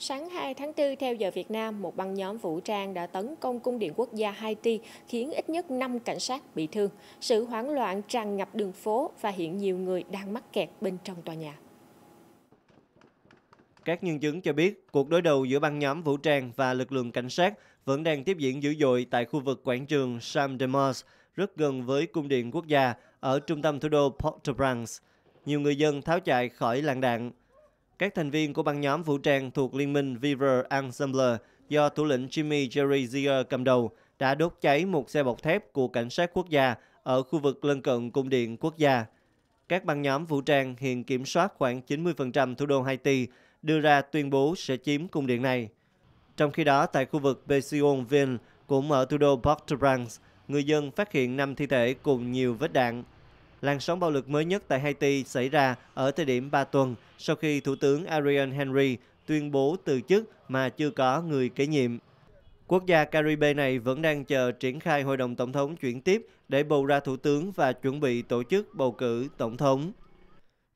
Sáng 2 tháng 4 theo giờ Việt Nam, một băng nhóm vũ trang đã tấn công cung điện quốc gia Haiti khiến ít nhất 5 cảnh sát bị thương. Sự hoảng loạn tràn ngập đường phố và hiện nhiều người đang mắc kẹt bên trong tòa nhà. Các nhân chứng cho biết, cuộc đối đầu giữa băng nhóm vũ trang và lực lượng cảnh sát vẫn đang tiếp diễn dữ dội tại khu vực quảng trường Sam de Mars, rất gần với cung điện quốc gia ở trung tâm thủ đô Port-au-Prince. Nhiều người dân tháo chạy khỏi làng đạn. Các thành viên của băng nhóm vũ trang thuộc Liên minh Viver Ensemble do thủ lĩnh Jimmy Jerry Zier cầm đầu đã đốt cháy một xe bọc thép của cảnh sát quốc gia ở khu vực lân cận cung điện quốc gia. Các băng nhóm vũ trang hiện kiểm soát khoảng 90% thủ đô Haiti, đưa ra tuyên bố sẽ chiếm cung điện này. Trong khi đó, tại khu vực Bessionville, cũng ở thủ đô Port-au-Prince, người dân phát hiện 5 thi thể cùng nhiều vết đạn. Làn sóng bạo lực mới nhất tại Haiti xảy ra ở thời điểm 3 tuần sau khi Thủ tướng Ariel Henry tuyên bố từ chức mà chưa có người kế nhiệm. Quốc gia Caribe này vẫn đang chờ triển khai hội đồng tổng thống chuyển tiếp để bầu ra thủ tướng và chuẩn bị tổ chức bầu cử tổng thống.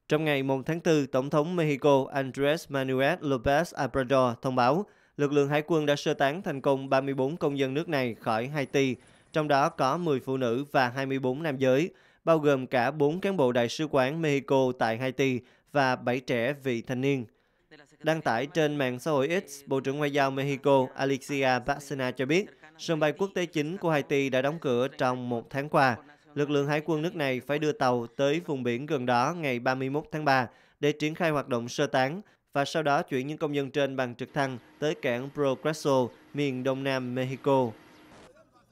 Trong ngày 1 tháng 4, Tổng thống Mexico Andrés Manuel López Obrador thông báo lực lượng hải quân đã sơ tán thành công 34 công dân nước này khỏi Haiti, trong đó có 10 phụ nữ và 24 nam giới bao gồm cả 4 cán bộ đại sứ quán Mexico tại Haiti và 7 trẻ vị thanh niên. Đăng tải trên mạng xã hội X, Bộ trưởng Ngoại giao Mexico Alexia Bárcena cho biết, sân bay quốc tế chính của Haiti đã đóng cửa trong một tháng qua. Lực lượng hải quân nước này phải đưa tàu tới vùng biển gần đó ngày 31 tháng 3 để triển khai hoạt động sơ tán và sau đó chuyển những công dân trên bằng trực thăng tới cảng Progreso, miền đông nam Mexico.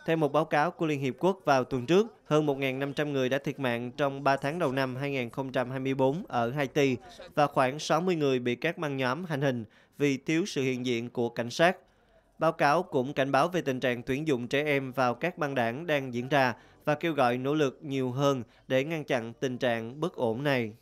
Theo một báo cáo của Liên Hiệp Quốc vào tuần trước, hơn 1.500 người đã thiệt mạng trong 3 tháng đầu năm 2024 ở Haiti và khoảng 60 người bị các băng nhóm hành hình vì thiếu sự hiện diện của cảnh sát. Báo cáo cũng cảnh báo về tình trạng tuyển dụng trẻ em vào các băng đảng đang diễn ra và kêu gọi nỗ lực nhiều hơn để ngăn chặn tình trạng bất ổn này.